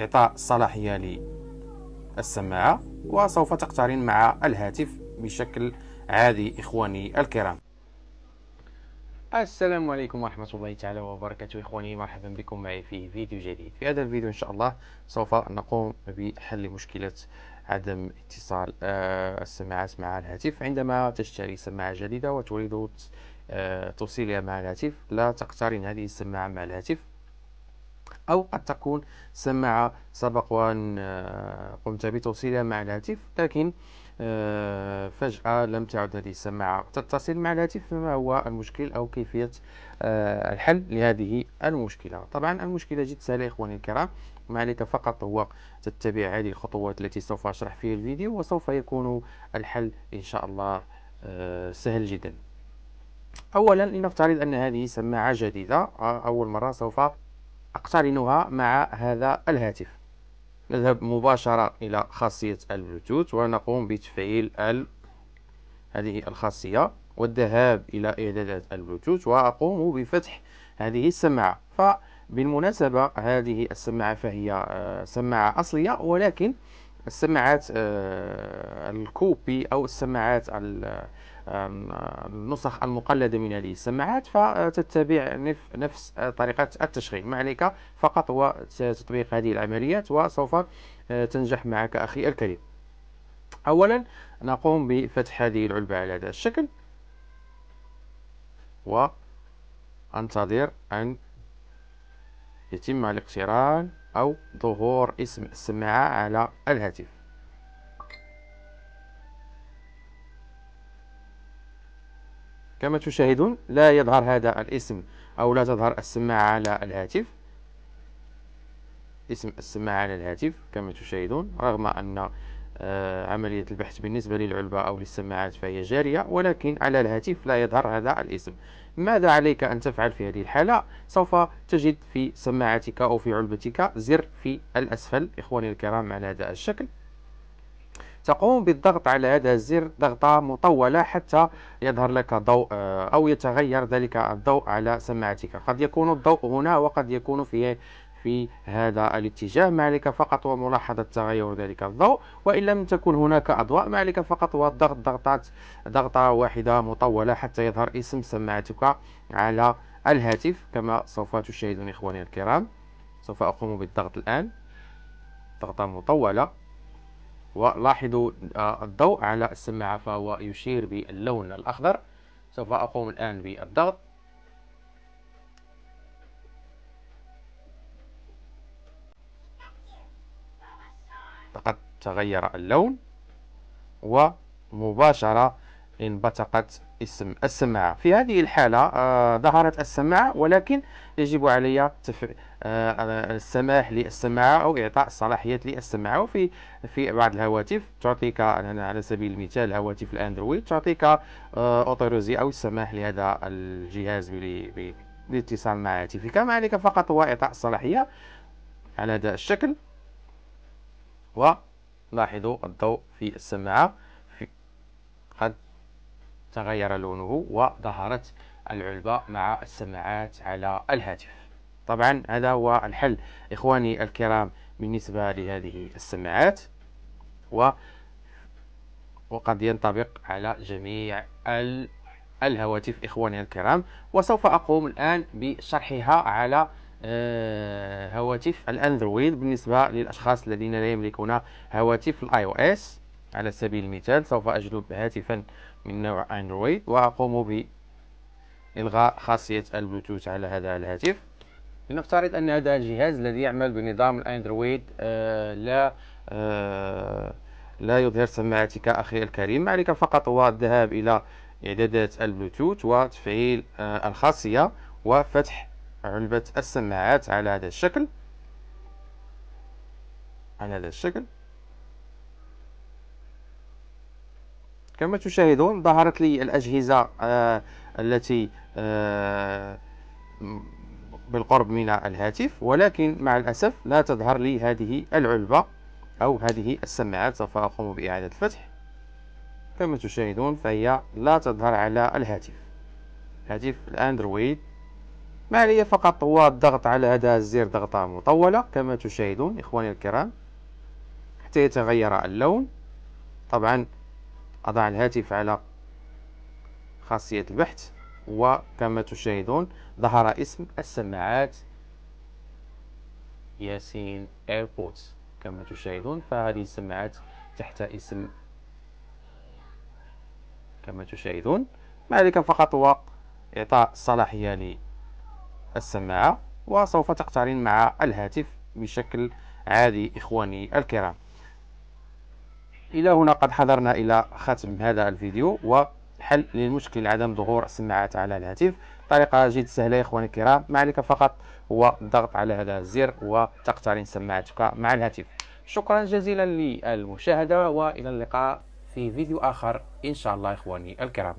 إعطاء الصلاحية للسماعة وسوف تقترن مع الهاتف بشكل عادي إخواني الكرام السلام عليكم ورحمة الله تعالى وبركاته إخواني مرحبا بكم معي في فيديو جديد في هذا الفيديو إن شاء الله سوف نقوم بحل مشكلة عدم اتصال آه، السماعات مع الهاتف عندما تشتري سماعة جديدة وتريد آه، توصيلها مع الهاتف لا تقترن هذه السماعة مع الهاتف أو قد تكون سماعة سبق وأن آه، قمت بتوصيلها مع الهاتف لكن آه، فجأة لم تعد هذه السماعة تتصل مع الهاتف فما هو المشكل أو كيفية آه، الحل لهذه المشكلة طبعا المشكلة جد سهلة إخواني الكرام ما عليك فقط هو تتبع هذه الخطوات التي سوف أشرح في الفيديو وسوف يكون الحل إن شاء الله سهل جدا أولا لنفترض أن هذه سماعة جديدة أول مرة سوف أقترنها مع هذا الهاتف نذهب مباشرة إلى خاصية البلوتوث ونقوم بتفعيل ال... هذه الخاصية والذهاب إلى إعدادات البلوتوث وأقوم بفتح هذه السماعة فبالمناسبة هذه السماعة فهي آه، سماعة أصلية ولكن السماعات آه، الكوبي أو السماعات النسخ المقلدة من هذه السماعات فتتبع نفس طريقة التشغيل ما عليك فقط هو تطبيق هذه العمليات وسوف أه، تنجح معك أخي الكريم أولا نقوم بفتح هذه العلبة على هذا الشكل وأنتظر أن يتم الاقتران أو ظهور اسم السماعة على الهاتف كما تشاهدون لا يظهر هذا الاسم أو لا تظهر السماعة على الهاتف اسم السماعة على الهاتف كما تشاهدون رغم أن آه، عملية البحث بالنسبة للعلبة أو للسماعات فهي جارية ولكن على الهاتف لا يظهر هذا الاسم ماذا عليك أن تفعل في هذه الحالة؟ سوف تجد في سماعتك أو في علبتك زر في الأسفل إخواني الكرام على هذا الشكل تقوم بالضغط على هذا الزر ضغطة مطولة حتى يظهر لك ضوء آه، أو يتغير ذلك الضوء على سماعتك قد يكون الضوء هنا وقد يكون في في هذا الاتجاه ما عليك فقط وملاحظة تغير ذلك الضوء وإن لم تكن هناك أضواء ما عليك فقط والضغط ضغطات ضغطة واحدة مطولة حتى يظهر اسم سماعتك على الهاتف كما سوف تشاهدون إخواني الكرام سوف أقوم بالضغط الآن ضغطة مطولة ولاحظوا آه، الضوء على السماعة فهو يشير باللون الأخضر سوف أقوم الآن بالضغط فقد تغير اللون ومباشرة انبثقت السم السماعة في هذه الحالة آه ظهرت السماعة ولكن يجب علي تف... آه, آه، السماح للسماعة أو إعطاء الصلاحيات للسماعة وفي في بعض الهواتف تعطيك على سبيل المثال هواتف الأندرويد تعطيك آه أوتوريزي أو السماح لهذا الجهاز بالاتصال مع هاتفك ما عليك فقط هو إعطاء الصلاحية على هذا الشكل ولاحظوا الضوء في السماعة تغير لونه وظهرت العلبة مع السماعات على الهاتف طبعا هذا هو الحل إخواني الكرام بالنسبة لهذه السماعات و وقد ينطبق على جميع ال... الهواتف إخواني الكرام وسوف أقوم الآن بشرحها على آه، هواتف الأندرويد بالنسبة للأشخاص الذين لا يملكون هواتف الآي أو إس على سبيل المثال سوف أجلب هاتفا من نوع أندرويد وأقوم بإلغاء خاصية البلوتوث على هذا الهاتف لنفترض أن هذا الجهاز الذي يعمل بنظام الأندرويد آه، لا آه، لا يظهر سماعتك أخي الكريم عليك فقط هو الذهاب إلى إعدادات البلوتوث وتفعيل آه، الخاصية وفتح علبة السماعات على هذا الشكل على هذا الشكل كما تشاهدون ظهرت لي الأجهزة آه، التي آه، بالقرب من الهاتف ولكن مع الأسف لا تظهر لي هذه العلبة أو هذه السماعات سوف أقوم بإعادة الفتح كما تشاهدون فهي لا تظهر على الهاتف هاتف الأندرويد ما علي فقط هو الضغط على هذا الزر ضغطة مطولة كما تشاهدون إخواني الكرام حتى يتغير اللون طبعا أضع الهاتف على خاصية البحث وكما تشاهدون ظهر اسم السماعات ياسين ايربودز كما تشاهدون فهذه السماعات تحت اسم كما تشاهدون ما عليك فقط هو إعطاء الصلاحية يعني للسماعة وسوف تقترن مع الهاتف بشكل عادي إخواني الكرام إلى هنا قد حضرنا إلى ختم هذا الفيديو وحل للمشكل عدم ظهور السماعات على الهاتف طريقة جد سهلة يا إخواني الكرام ما عليك فقط هو الضغط على هذا الزر وتقترن سماعتك مع الهاتف شكرا جزيلا للمشاهدة وإلى اللقاء في فيديو آخر إن شاء الله إخواني الكرام